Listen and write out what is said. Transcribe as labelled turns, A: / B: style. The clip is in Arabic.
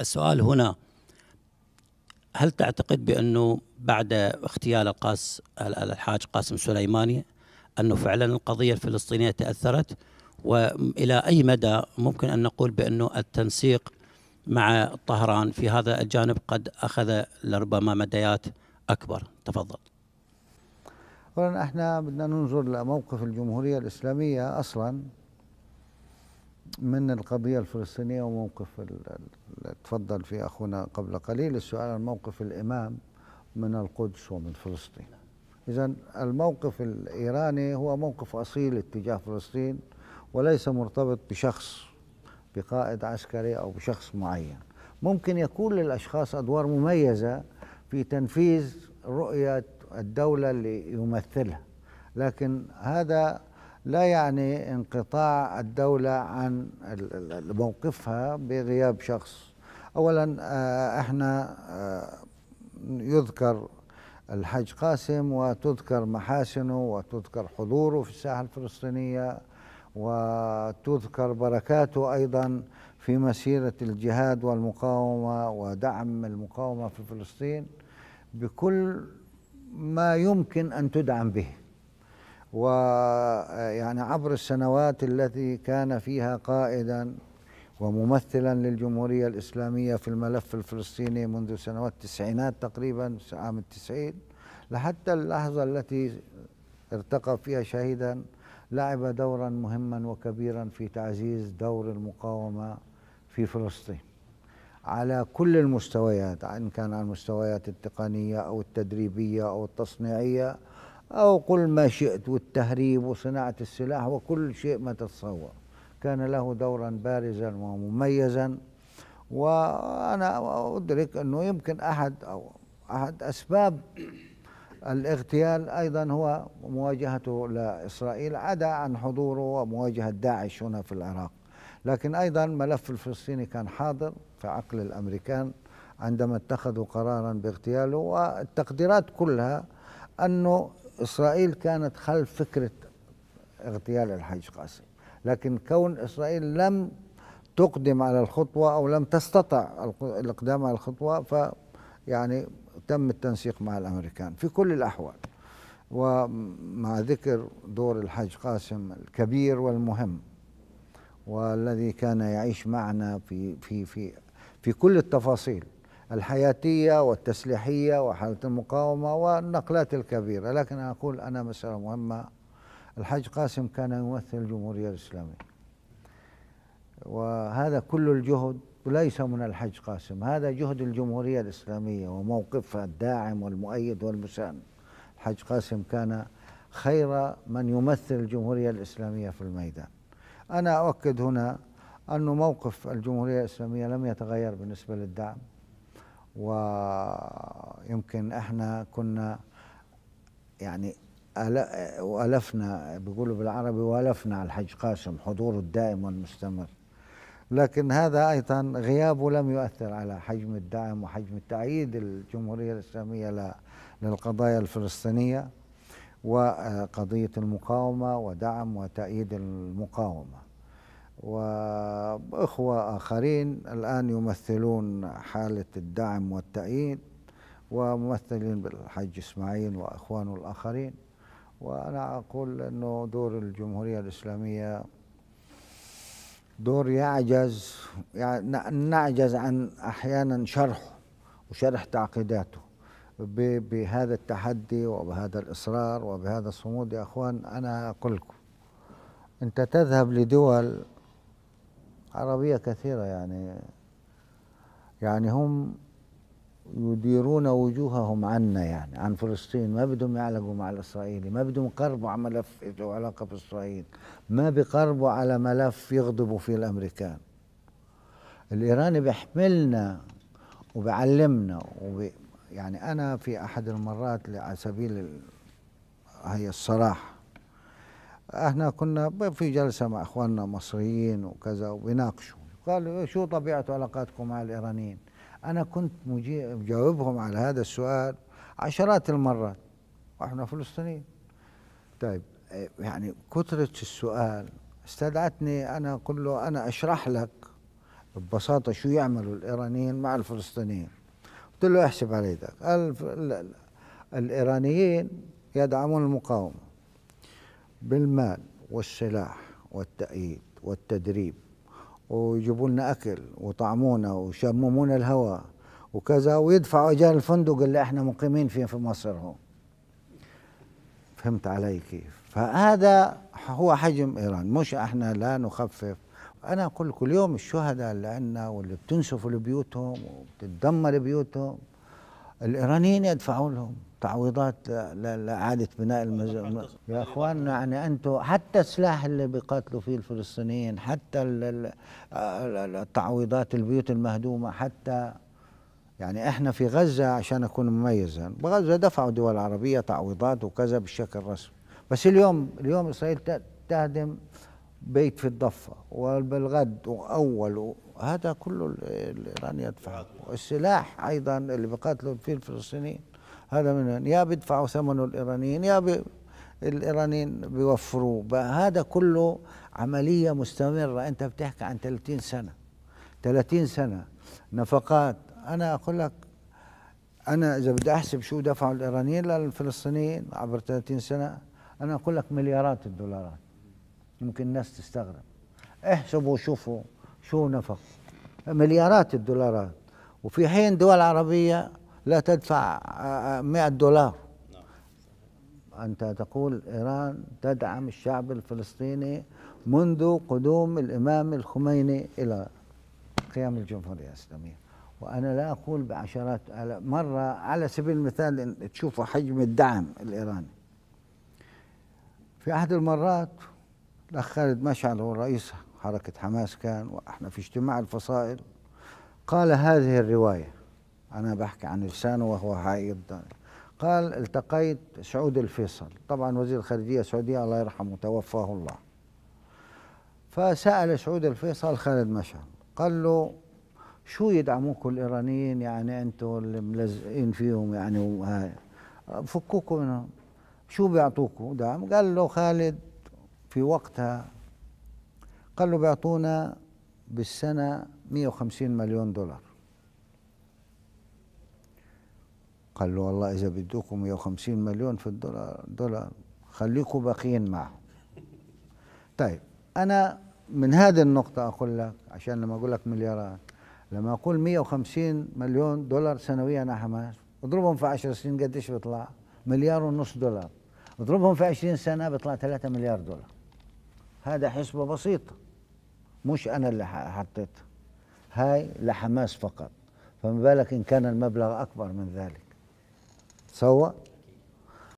A: السؤال هنا هل تعتقد بأنه بعد اغتيال القاس الحاج قاسم سليماني أنه فعلا القضية الفلسطينية تأثرت وإلى أي مدى ممكن أن نقول بأنه التنسيق مع طهران في هذا الجانب قد أخذ لربما مديات أكبر تفضل اولا احنا بدنا ننظر لموقف الجمهوريه الاسلاميه اصلا من القضية الفلسطينية وموقف تفضل فيه أخونا قبل قليل السؤال عن موقف الإمام من القدس ومن فلسطين إذا الموقف الإيراني هو موقف أصيل اتجاه فلسطين وليس مرتبط بشخص بقائد عسكري أو بشخص معين ممكن يكون للأشخاص أدوار مميزة في تنفيذ رؤية الدولة اللي يمثلها لكن هذا لا يعني انقطاع الدولة عن موقفها بغياب شخص أولا آه، احنا آه، يذكر الحاج قاسم وتذكر محاسنه وتذكر حضوره في الساحة الفلسطينية وتذكر بركاته أيضا في مسيرة الجهاد والمقاومة ودعم المقاومة في فلسطين بكل ما يمكن أن تدعم به ويعني عبر السنوات التي كان فيها قائدا وممثلا للجمهورية الإسلامية في الملف الفلسطيني منذ سنوات التسعينات تقريبا عام التسعين لحتى اللحظة التي ارتقى فيها شهيدا لعب دورا مهما وكبيرا في تعزيز دور المقاومة في فلسطين على كل المستويات إن كان على المستويات التقنية أو التدريبية أو التصنيعية أو قل ما شئت والتهريب وصناعة السلاح وكل شيء ما تتصور كان له دورا بارزا ومميزا وأنا أدرك أنه يمكن أحد أو أحد أسباب الاغتيال أيضا هو مواجهته لإسرائيل عدا عن حضوره ومواجهة داعش هنا في العراق لكن أيضا ملف الفلسطيني كان حاضر في عقل الأمريكان عندما اتخذوا قرارا باغتياله والتقديرات كلها أنه إسرائيل كانت خلف فكرة اغتيال الحاج قاسم لكن كون إسرائيل لم تقدم على الخطوة أو لم تستطع الإقدام على الخطوة ف يعني تم التنسيق مع الأمريكان في كل الأحوال ومع ذكر دور الحاج قاسم الكبير والمهم والذي كان يعيش معنا في في في في كل التفاصيل الحياتية والتسليحية وحالة المقاومة والنقلات الكبيرة لكن أقول أنا مسألة مهمة الحاج قاسم كان يمثل الجمهورية الإسلامية وهذا كل الجهد ليس من الحاج قاسم هذا جهد الجمهورية الإسلامية وموقفها الداعم والمؤيد والمساند الحاج قاسم كان خير من يمثل الجمهورية الإسلامية في الميدان أنا أؤكد هنا أن موقف الجمهورية الإسلامية لم يتغير بالنسبة للدعم ويمكن احنا كنا يعني والفنا بيقولوا بالعربي والفنا على الحاج قاسم حضوره الدائم والمستمر لكن هذا ايضا غيابه لم يؤثر على حجم الدعم وحجم التعييد الجمهورية الإسلامية للقضايا الفلسطينية وقضية المقاومة ودعم وتأييد المقاومة وإخوة آخرين الآن يمثلون حالة الدعم والتأييد وممثلين بالحج إسماعيل وإخوانه الآخرين وأنا أقول أنه دور الجمهورية الإسلامية دور يعجز يعني نعجز عن أحيانا شرحه وشرح تعقيداته بهذا التحدي وبهذا الإصرار وبهذا الصمود يا أخوان أنا أقول لكم أنت تذهب لدول عربية كثيرة يعني يعني هم يديرون وجوههم عنا يعني عن فلسطين ما بدهم يعلقوا مع الإسرائيلي ما بدهم يقربوا على ملف له علاقة بإسرائيل ما بيقربوا على ملف يغضبوا فيه الأمريكان الإيراني بيحملنا وبيعلمنا وبي يعني أنا في أحد المرات على سبيل هي الصراحة احنا كنا في جلسه مع اخواننا المصريين وكذا وبيناقشوا قالوا إيه، شو طبيعه علاقاتكم مع الايرانيين؟ انا كنت مجاوبهم على هذا السؤال عشرات المرات واحنا فلسطينيين. طيب إيه، يعني كثره السؤال استدعتني انا اقول له انا اشرح لك ببساطه شو يعملوا الايرانيين مع الفلسطينيين. قلت له احسب على يدك، الايرانيين يدعمون المقاومه بالمال والسلاح والتأييد والتدريب ويجيبوا لنا أكل وطعمونا وشممونا الهواء وكذا ويدفعوا أجار الفندق اللي احنا مقيمين فيه في مصر هون فهمت علي كيف فهذا هو حجم إيران مش احنا لا نخفف أنا أقول كل يوم الشهداء اللي عندنا واللي بتنسفوا لبيوتهم وبتدمر بيوتهم الإيرانيين يدفعوا لهم تعويضات لإعادة بناء المزارع يا أخوان يعني أنتم حتى السلاح اللي بيقاتلوا فيه الفلسطينيين حتى التعويضات البيوت المهدومة حتى يعني احنا في غزة عشان أكون مميزا بغزة دفعوا دول عربية تعويضات وكذا بالشكل الرسمي بس اليوم اليوم إسرائيل تهدم بيت في الضفة وبالغد وأول هذا كله الإيران يدفع والسلاح أيضا اللي بقاتلوا فيه الفلسطينيين هذا من يا بيدفعوا ثمنه الايرانيين يا بي الايرانيين بيوفروه هذا كله عمليه مستمره انت بتحكي عن 30 سنه 30 سنه نفقات انا اقول لك انا اذا بدي احسب شو دفعوا الايرانيين للفلسطينيين عبر 30 سنه انا اقول لك مليارات الدولارات يمكن الناس تستغرب احسبوا وشوفوا شو نفق مليارات الدولارات وفي حين دول عربيه لا تدفع 100 آه، آه، دولار أنت تقول إيران تدعم الشعب الفلسطيني منذ قدوم الإمام الخميني إلى قيام الجمهورية الإسلامية وأنا لا أقول بعشرات مرة على سبيل المثال تشوفوا حجم الدعم الإيراني في أحد المرات الأخ خالد مشعل هو رئيس حركة حماس كان وإحنا في اجتماع الفصائل قال هذه الرواية أنا بحكي عن لسانه وهو حائض قال التقيت سعود الفيصل طبعا وزير الخارجية السعودية الله يرحمه توفاه الله فسأل سعود الفيصل خالد مشعل قال له شو يدعموكم الإيرانيين يعني أنتم اللي ملزقين فيهم يعني فكوكم منهم شو بيعطوكم دعم قال له خالد في وقتها قال له بيعطونا بالسنة 150 مليون دولار قال له والله إذا بدكم 150 مليون في الدولار دولار خليكم باقيين معهم طيب أنا من هذه النقطة أقول لك عشان لما أقول لك مليارات لما أقول 150 مليون دولار سنويا يا حماس اضربهم في 10 سنين قديش بيطلع؟ مليار ونص دولار اضربهم في 20 سنة بيطلع 3 مليار دولار هذا حسبة بسيطة مش أنا اللي حطيتها هاي لحماس فقط فما بالك إن كان المبلغ أكبر من ذلك سوا